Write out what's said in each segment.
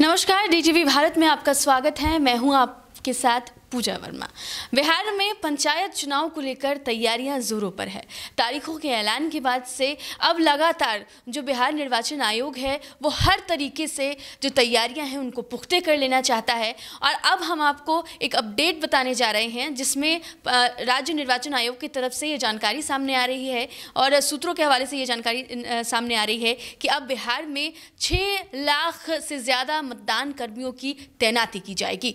नमस्कार डीजीवी भारत में आपका स्वागत है मैं हूं आपके साथ पूजा वर्मा बिहार में पंचायत चुनाव को लेकर तैयारियां जोरों पर है तारीखों के ऐलान के बाद से अब लगातार जो बिहार निर्वाचन आयोग है वो हर तरीके से जो तैयारियां हैं उनको पुख्ते कर लेना चाहता है और अब हम आपको एक अपडेट बताने जा रहे हैं जिसमें राज्य निर्वाचन आयोग की तरफ से ये जानकारी सामने आ रही है और सूत्रों के हवाले से ये जानकारी सामने आ रही है कि अब बिहार में छः लाख से ज़्यादा मतदान कर्मियों की तैनाती की जाएगी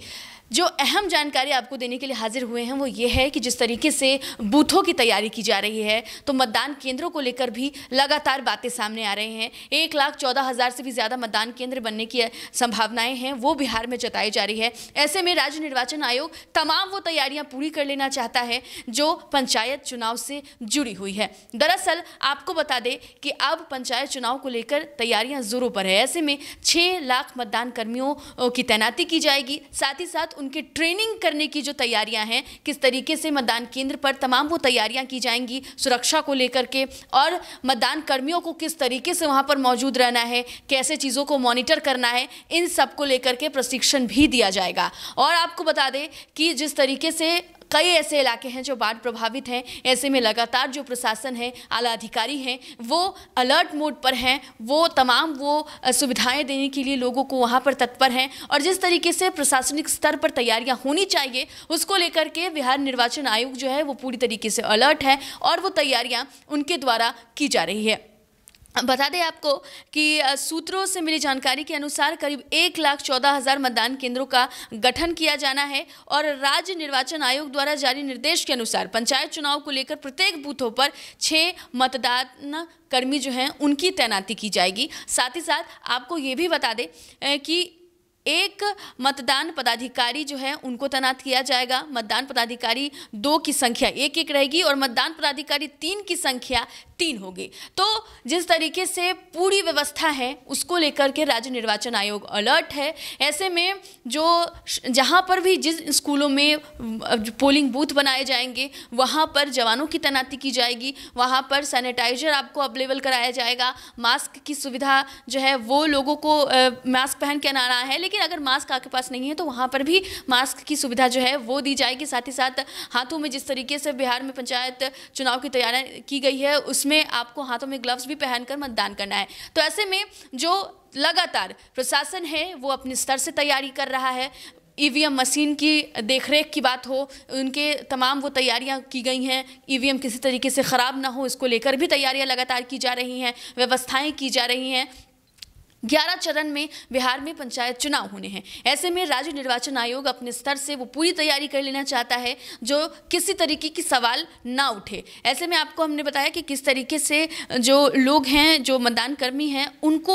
जो अहम जानकारी जानकारी आपको देने के लिए हाजिर हुए हैं वो ये है कि जिस तरीके से बूथों की तैयारी की जा रही है तो मतदान केंद्रों को लेकर भी लगातार बातें सामने आ रहे हैं एक लाख चौदह हज़ार से भी ज़्यादा मतदान केंद्र बनने की संभावनाएं हैं वो बिहार में जताई जा रही है ऐसे में राज्य निर्वाचन आयोग तमाम वो तैयारियां पूरी कर लेना चाहता है जो पंचायत चुनाव से जुड़ी हुई है दरअसल आपको बता दें कि अब पंचायत चुनाव को लेकर तैयारियां जोरों पर है ऐसे में छह लाख मतदान कर्मियों की तैनाती की जाएगी साथ ही साथ उनकी ट्रेनिंग कर करने की जो तैयारियां हैं किस तरीके से मतदान केंद्र पर तमाम वो तैयारियां की जाएंगी सुरक्षा को लेकर के और मतदान कर्मियों को किस तरीके से वहां पर मौजूद रहना है कैसे चीज़ों को मॉनिटर करना है इन सब को लेकर के प्रशिक्षण भी दिया जाएगा और आपको बता दें कि जिस तरीके से कई ऐसे इलाके हैं जो बाढ़ प्रभावित हैं ऐसे में लगातार जो प्रशासन है आला अधिकारी हैं वो अलर्ट मोड पर हैं वो तमाम वो सुविधाएं देने के लिए लोगों को वहाँ पर तत्पर हैं और जिस तरीके से प्रशासनिक स्तर पर तैयारियाँ होनी चाहिए उसको लेकर के बिहार निर्वाचन आयोग जो है वो पूरी तरीके से अलर्ट है और वो तैयारियाँ उनके द्वारा की जा रही है बता दें आपको कि सूत्रों से मिली जानकारी के अनुसार करीब एक लाख चौदह हज़ार मतदान केंद्रों का गठन किया जाना है और राज्य निर्वाचन आयोग द्वारा जारी निर्देश के अनुसार पंचायत चुनाव को लेकर प्रत्येक बूथों पर छः मतदान कर्मी जो हैं उनकी तैनाती की जाएगी साथ ही साथ आपको ये भी बता दें कि एक मतदान पदाधिकारी जो है उनको तैनात किया जाएगा मतदान पदाधिकारी दो की संख्या एक एक रहेगी और मतदान पदाधिकारी तीन की संख्या तीन होगी तो जिस तरीके से पूरी व्यवस्था है उसको लेकर के राज्य निर्वाचन आयोग अलर्ट है ऐसे में जो जहां पर भी जिस स्कूलों में पोलिंग बूथ बनाए जाएंगे वहां पर जवानों की तैनाती की जाएगी वहां पर सैनिटाइजर आपको अवेलेबल कराया जाएगा मास्क की सुविधा जो है वो लोगों को मास्क पहन के आना है लेकिन अगर मास्क आपके पास नहीं है तो वहाँ पर भी मास्क की सुविधा जो है वो दी जाएगी साथ ही साथ हाथों में जिस तरीके से बिहार में पंचायत चुनाव की तैयारियाँ की गई है उसमें जिसमें आपको हाथों में ग्लव्स भी पहनकर मतदान करना है तो ऐसे में जो लगातार प्रशासन है वो अपने स्तर से तैयारी कर रहा है ईवीएम e मशीन की देखरेख की बात हो उनके तमाम वो तैयारियां की गई हैं ईवीएम e किसी तरीके से ख़राब ना हो इसको लेकर भी तैयारियां लगातार की जा रही हैं व्यवस्थाएं की जा रही हैं ग्यारह चरण में बिहार में पंचायत चुनाव होने हैं ऐसे में राज्य निर्वाचन आयोग अपने स्तर से वो पूरी तैयारी कर लेना चाहता है जो किसी तरीके की सवाल ना उठे ऐसे में आपको हमने बताया कि किस तरीके से जो लोग हैं जो मतदान कर्मी हैं उनको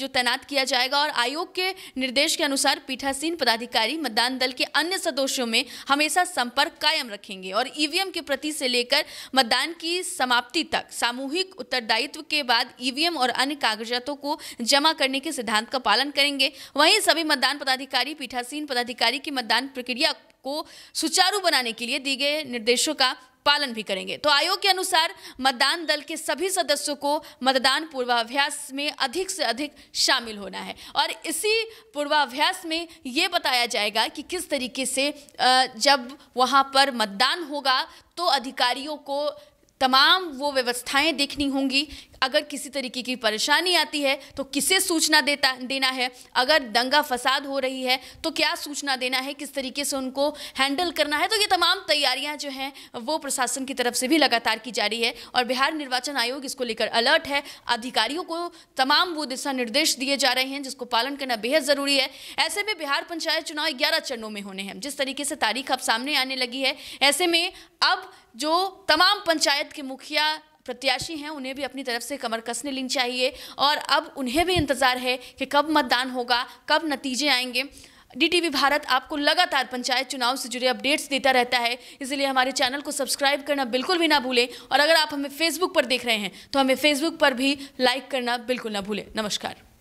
जो तैनात किया जाएगा और आयोग के निर्देश के अनुसार पीठासीन पदाधिकारी मतदान दल के अन्य सदस्यों में हमेशा संपर्क कायम रखेंगे और ईवीएम के प्रति से लेकर मतदान की समाप्ति तक सामूहिक उत्तरदायित्व के बाद ईवीएम और अन्य कागजातों को जमा करने के सिद्धांत का पालन करेंगे वहीं सभी मतदान पदाधिकारी पीठासीन पदाधिकारी की मतदान प्रक्रिया को सुचारू बनाने के लिए दिए गए निर्देशों का पालन भी करेंगे तो आयोग के अनुसार मतदान दल के सभी सदस्यों को मतदान पूर्वाभ्यास में अधिक से अधिक शामिल होना है और इसी पूर्वाभ्यास में ये बताया जाएगा कि किस तरीके से जब वहाँ पर मतदान होगा तो अधिकारियों को तमाम वो व्यवस्थाएं देखनी होंगी अगर किसी तरीके की परेशानी आती है तो किसे सूचना देता देना है अगर दंगा फसाद हो रही है तो क्या सूचना देना है किस तरीके से उनको हैंडल करना है तो ये तमाम तैयारियां जो हैं वो प्रशासन की तरफ से भी लगातार की जा रही है और बिहार निर्वाचन आयोग इसको लेकर अलर्ट है अधिकारियों को तमाम वो दिशा निर्देश दिए जा रहे हैं जिसको पालन करना बेहद ज़रूरी है ऐसे में बिहार पंचायत चुनाव ग्यारह चरणों में होने हैं जिस तरीके से तारीख अब सामने आने लगी है ऐसे में अब जो तमाम पंचायत के मुखिया प्रत्याशी हैं उन्हें भी अपनी तरफ से कमर कसने लेनी चाहिए और अब उन्हें भी इंतज़ार है कि कब मतदान होगा कब नतीजे आएंगे डी भारत आपको लगातार पंचायत चुनाव से जुड़े अपडेट्स देता रहता है इसलिए हमारे चैनल को सब्सक्राइब करना बिल्कुल भी ना भूलें और अगर आप हमें फेसबुक पर देख रहे हैं तो हमें फेसबुक पर भी लाइक करना बिल्कुल ना भूलें नमस्कार